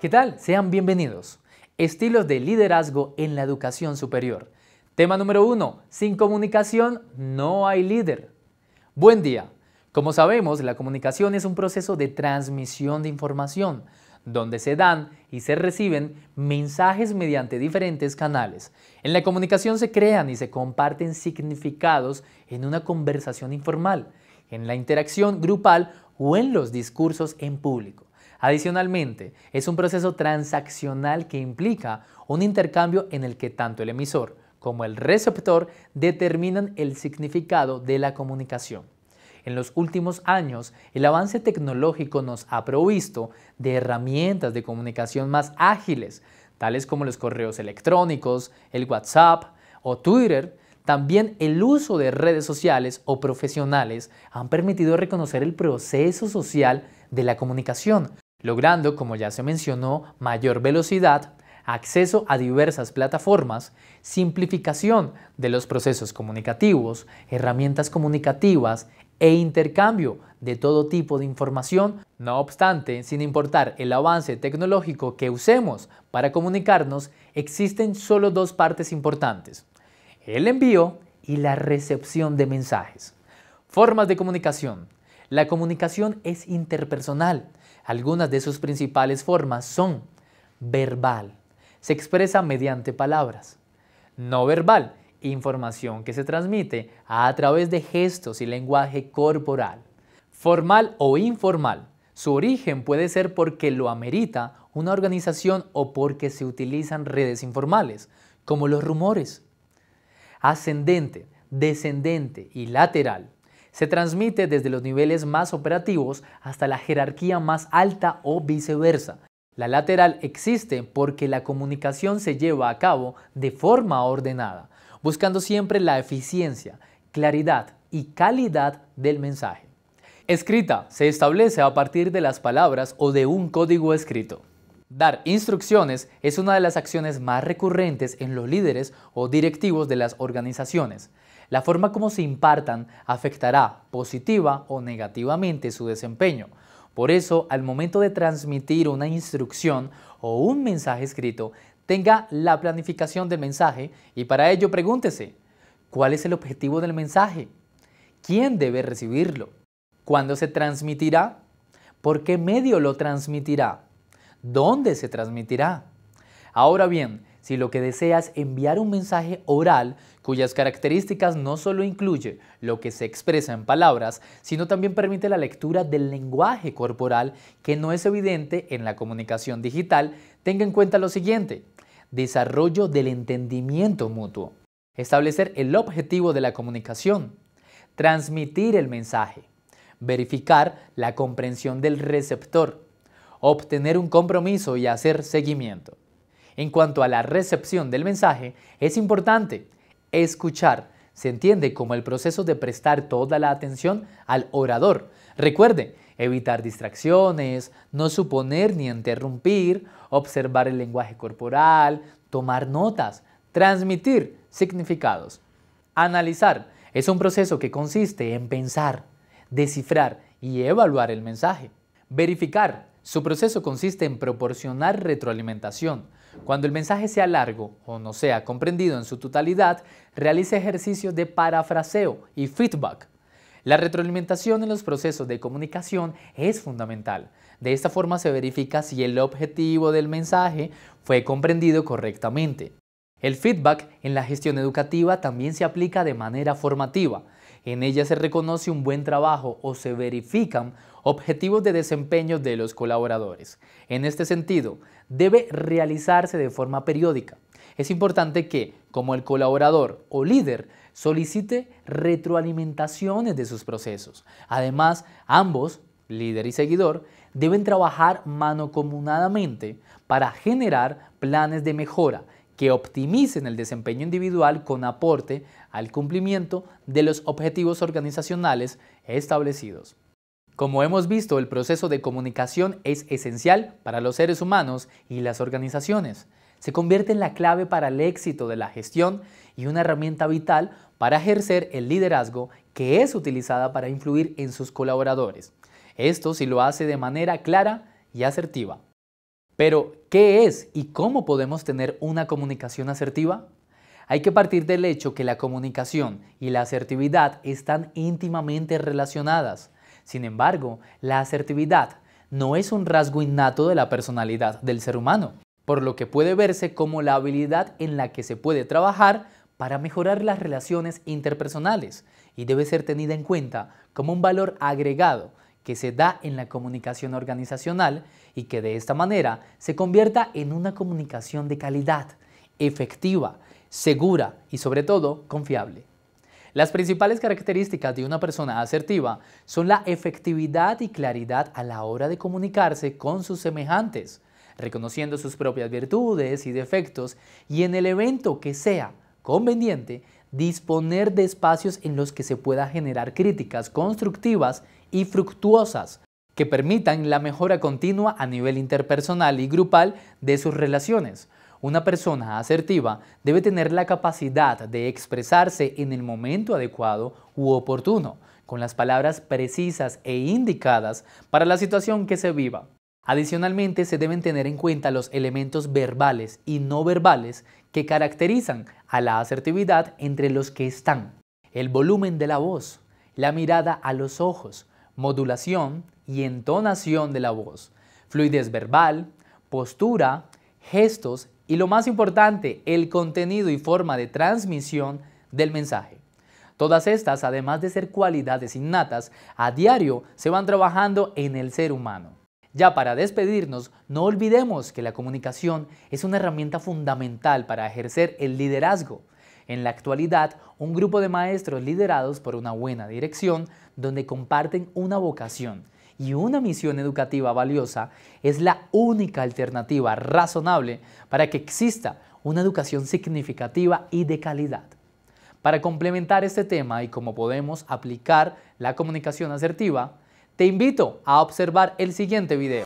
¿Qué tal? Sean bienvenidos. Estilos de liderazgo en la educación superior. Tema número uno. Sin comunicación no hay líder. Buen día. Como sabemos, la comunicación es un proceso de transmisión de información, donde se dan y se reciben mensajes mediante diferentes canales. En la comunicación se crean y se comparten significados en una conversación informal, en la interacción grupal o en los discursos en público. Adicionalmente, es un proceso transaccional que implica un intercambio en el que tanto el emisor como el receptor determinan el significado de la comunicación. En los últimos años, el avance tecnológico nos ha provisto de herramientas de comunicación más ágiles, tales como los correos electrónicos, el WhatsApp o Twitter, también el uso de redes sociales o profesionales han permitido reconocer el proceso social de la comunicación, logrando, como ya se mencionó, mayor velocidad, acceso a diversas plataformas, simplificación de los procesos comunicativos, herramientas comunicativas e intercambio de todo tipo de información. No obstante, sin importar el avance tecnológico que usemos para comunicarnos, existen solo dos partes importantes, el envío y la recepción de mensajes. Formas de comunicación. La comunicación es interpersonal algunas de sus principales formas son verbal, se expresa mediante palabras. No verbal, información que se transmite a través de gestos y lenguaje corporal. Formal o informal, su origen puede ser porque lo amerita una organización o porque se utilizan redes informales, como los rumores. Ascendente, descendente y lateral se transmite desde los niveles más operativos hasta la jerarquía más alta o viceversa. La lateral existe porque la comunicación se lleva a cabo de forma ordenada, buscando siempre la eficiencia, claridad y calidad del mensaje. Escrita se establece a partir de las palabras o de un código escrito. Dar instrucciones es una de las acciones más recurrentes en los líderes o directivos de las organizaciones. La forma como se impartan afectará positiva o negativamente su desempeño. Por eso, al momento de transmitir una instrucción o un mensaje escrito, tenga la planificación del mensaje y para ello pregúntese, ¿cuál es el objetivo del mensaje? ¿Quién debe recibirlo? ¿Cuándo se transmitirá? ¿Por qué medio lo transmitirá? ¿Dónde se transmitirá? Ahora bien, si lo que deseas enviar un mensaje oral cuyas características no solo incluye lo que se expresa en palabras, sino también permite la lectura del lenguaje corporal que no es evidente en la comunicación digital, tenga en cuenta lo siguiente. Desarrollo del entendimiento mutuo. Establecer el objetivo de la comunicación. Transmitir el mensaje. Verificar la comprensión del receptor. Obtener un compromiso y hacer seguimiento. En cuanto a la recepción del mensaje, es importante escuchar. Se entiende como el proceso de prestar toda la atención al orador. Recuerde, evitar distracciones, no suponer ni interrumpir, observar el lenguaje corporal, tomar notas, transmitir significados. Analizar es un proceso que consiste en pensar, descifrar y evaluar el mensaje. Verificar. Su proceso consiste en proporcionar retroalimentación, cuando el mensaje sea largo o no sea comprendido en su totalidad, realice ejercicios de parafraseo y feedback. La retroalimentación en los procesos de comunicación es fundamental. De esta forma se verifica si el objetivo del mensaje fue comprendido correctamente. El feedback en la gestión educativa también se aplica de manera formativa. En ella se reconoce un buen trabajo o se verifican objetivos de desempeño de los colaboradores. En este sentido, debe realizarse de forma periódica. Es importante que, como el colaborador o líder, solicite retroalimentaciones de sus procesos. Además, ambos, líder y seguidor, deben trabajar manocomunadamente para generar planes de mejora que optimicen el desempeño individual con aporte al cumplimiento de los objetivos organizacionales establecidos. Como hemos visto, el proceso de comunicación es esencial para los seres humanos y las organizaciones. Se convierte en la clave para el éxito de la gestión y una herramienta vital para ejercer el liderazgo que es utilizada para influir en sus colaboradores. Esto si lo hace de manera clara y asertiva. Pero, ¿qué es y cómo podemos tener una comunicación asertiva? Hay que partir del hecho que la comunicación y la asertividad están íntimamente relacionadas. Sin embargo, la asertividad no es un rasgo innato de la personalidad del ser humano, por lo que puede verse como la habilidad en la que se puede trabajar para mejorar las relaciones interpersonales y debe ser tenida en cuenta como un valor agregado que se da en la comunicación organizacional y que de esta manera se convierta en una comunicación de calidad, efectiva, segura y sobre todo confiable. Las principales características de una persona asertiva son la efectividad y claridad a la hora de comunicarse con sus semejantes, reconociendo sus propias virtudes y defectos y en el evento que sea conveniente disponer de espacios en los que se pueda generar críticas constructivas y fructuosas que permitan la mejora continua a nivel interpersonal y grupal de sus relaciones. Una persona asertiva debe tener la capacidad de expresarse en el momento adecuado u oportuno, con las palabras precisas e indicadas para la situación que se viva. Adicionalmente, se deben tener en cuenta los elementos verbales y no verbales que caracterizan a la asertividad entre los que están el volumen de la voz, la mirada a los ojos, modulación y entonación de la voz, fluidez verbal, postura, gestos y lo más importante, el contenido y forma de transmisión del mensaje. Todas estas, además de ser cualidades innatas, a diario se van trabajando en el ser humano. Ya para despedirnos, no olvidemos que la comunicación es una herramienta fundamental para ejercer el liderazgo. En la actualidad, un grupo de maestros liderados por una buena dirección, donde comparten una vocación y una misión educativa valiosa, es la única alternativa razonable para que exista una educación significativa y de calidad. Para complementar este tema y cómo podemos aplicar la comunicación asertiva, te invito a observar el siguiente video.